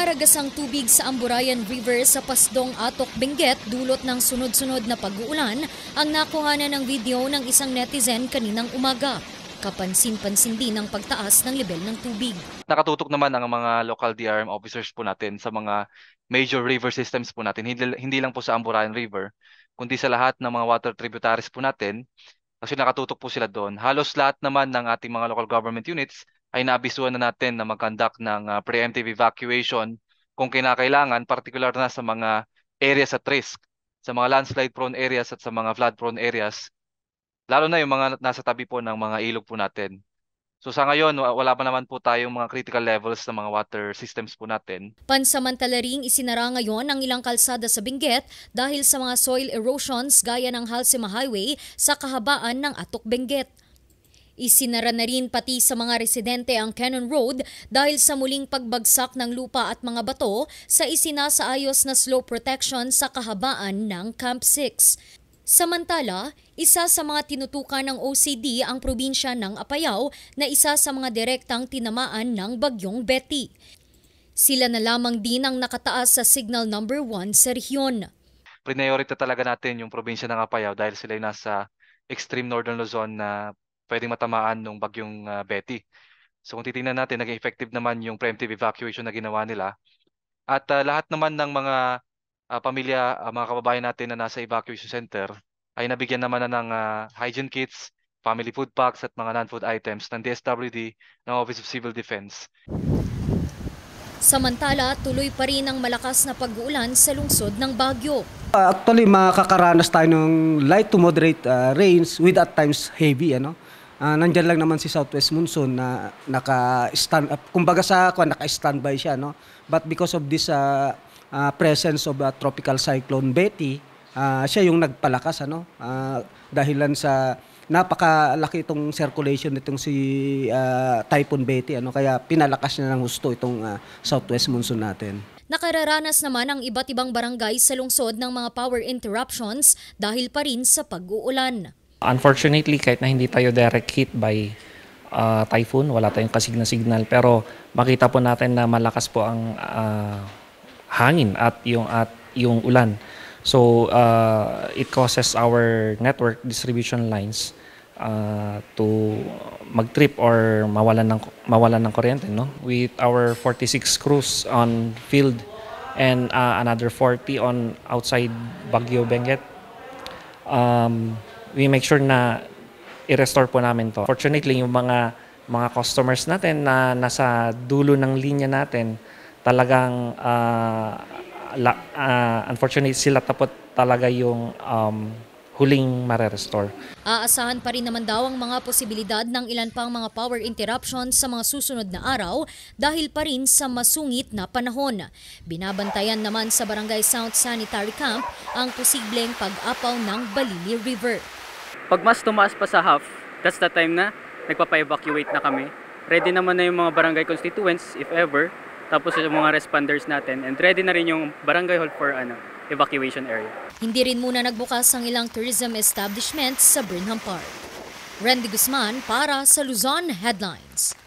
Umaragas tubig sa Amburayan River sa Pasdong Atok Benguet dulot ng sunod-sunod na pag-uulan ang nakuhanan ng video ng isang netizen kaninang umaga. Kapansin-pansin din ang pagtaas ng level ng tubig. Nakatutok naman ang mga local DRM officers po natin sa mga major river systems po natin, hindi, hindi lang po sa Amburayan River, kundi sa lahat ng mga water tributaries po natin kasi nakatutok po sila doon. Halos lahat naman ng ating mga local government units ay naabisuhan na natin na mag-conduct ng uh, preemptive evacuation kung kinakailangan, particular na sa mga areas at risk, sa mga landslide-prone areas at sa mga flood-prone areas, lalo na yung mga nasa tabi po ng mga ilog po natin. So sa ngayon, wala pa naman po tayong mga critical levels ng mga water systems po natin. Pansamantala ring isinara ngayon ang ilang kalsada sa Benguet dahil sa mga soil erosions gaya ng Halsema Highway sa kahabaan ng Atok Benguet. Isinara na rin pati sa mga residente ang Cannon Road dahil sa muling pagbagsak ng lupa at mga bato sa isinasaayos na slow protection sa kahabaan ng Camp 6. Samantala, isa sa mga tinutukan ng OCD ang probinsya ng Apayao na isa sa mga direktang tinamaan ng bagyong Betty. Sila na lamang din ang nakataas sa signal number 1 sa rehiyon. Priority talaga natin yung probinsya ng Apayao dahil sila yung nasa extreme northern Luzon na pwedeng matamaan ng bagyong uh, Betty. So kung titingnan natin, naging effective naman yung preemptive evacuation na ginawa nila. At uh, lahat naman ng mga uh, pamilya, uh, mga kababayan natin na nasa evacuation center ay nabigyan naman na ng uh, hygiene kits, family food packs at mga non-food items ng DSWD ng Office of Civil Defense. Samantala, tuloy pa rin ang malakas na pag-uulan sa lungsod ng Baguio. actually, makakaranas tayo ng light to moderate uh, rains with at times heavy. Ano? uh, nandyan lang naman si Southwest Monsoon na naka-stand up. Kumbaga sa kwan, naka-standby siya, no? But because of this uh, uh, presence of uh, tropical cyclone Betty, uh, siya yung nagpalakas, ano? Uh, dahilan sa napakalaki itong circulation nitong si uh, Typhoon Betty, ano? Kaya pinalakas niya ng gusto itong uh, Southwest Monsoon natin. Nakararanas naman ang iba't ibang barangay sa lungsod ng mga power interruptions dahil pa rin sa pag-uulan. Unfortunately, kahit na hindi tayo direct hit by uh, typhoon, wala tayong kasig na signal, pero makita po natin na malakas po ang uh, hangin at yung, at yung ulan. So, uh, it causes our network distribution lines uh, to mag-trip or mawalan ng mawalan ng kuryente no with our 46 crews on field and uh, another 40 on outside Baguio Benguet um, we make sure na i-restore po namin to. Fortunately, yung mga mga customers natin na nasa dulo ng linya natin, talagang uh, la, uh, unfortunately sila tapot talaga yung um, huling mare-restore. Aasahan pa rin naman daw ang mga posibilidad ng ilan pang mga power interruption sa mga susunod na araw dahil pa rin sa masungit na panahon. Binabantayan naman sa Barangay South Sanitary Camp ang posibleng pag-apaw ng Balili River. Pag mas tumaas pa sa half, that's the time na nagpapa-evacuate na kami. Ready naman na yung mga barangay constituents, if ever. Tapos yung mga responders natin. And ready na rin yung barangay hall for ano, evacuation area. Hindi rin muna nagbukas ang ilang tourism establishments sa Burnham Park. Randy Guzman para sa Luzon Headlines.